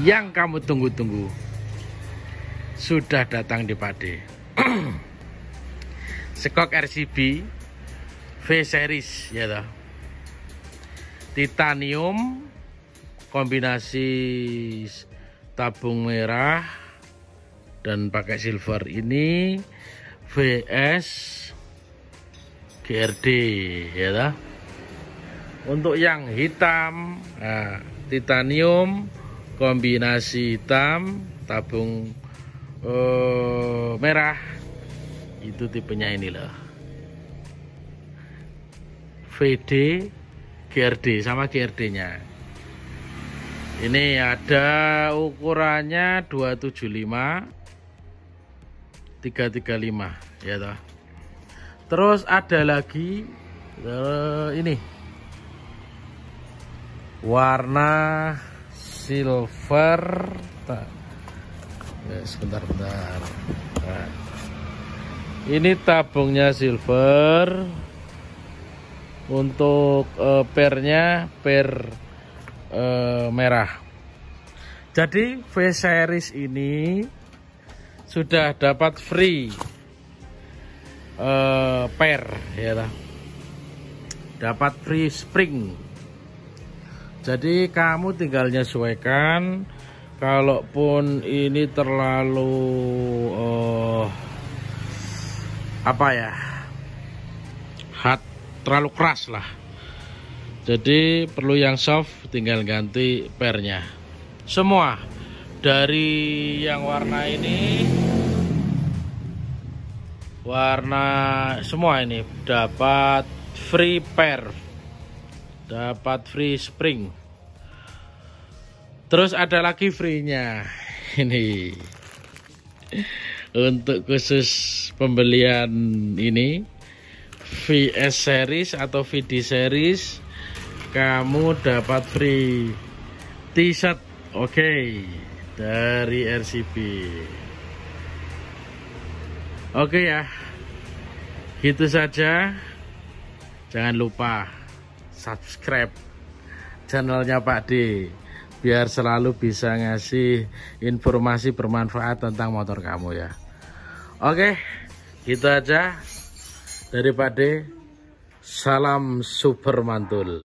yang kamu tunggu-tunggu sudah datang di Pade. Sekok RCB V series ya toh. Titanium kombinasi tabung merah dan pakai silver ini VS GRD ya toh. Untuk yang hitam nah, titanium kombinasi hitam tabung uh, merah itu tipenya ini loh VD GRD sama GRD nya ini ada ukurannya 275 335 ya toh terus ada lagi uh, ini warna silver ya, sebentar bentar nah. ini tabungnya silver untuk uh, pernya per uh, merah jadi V series ini sudah dapat free uh, per ya dapat free spring jadi kamu tinggal nyesuaikan kalaupun ini terlalu uh, apa ya hat terlalu keras lah jadi perlu yang soft tinggal ganti pernya semua dari yang warna ini warna semua ini dapat free pair dapat free spring terus ada lagi free nya ini untuk khusus pembelian ini VS series atau VD series kamu dapat free t-shirt oke okay, dari RCB oke okay ya gitu saja jangan lupa subscribe channelnya Pak D biar selalu bisa ngasih informasi bermanfaat tentang motor kamu ya oke gitu aja dari Pak D salam super mantul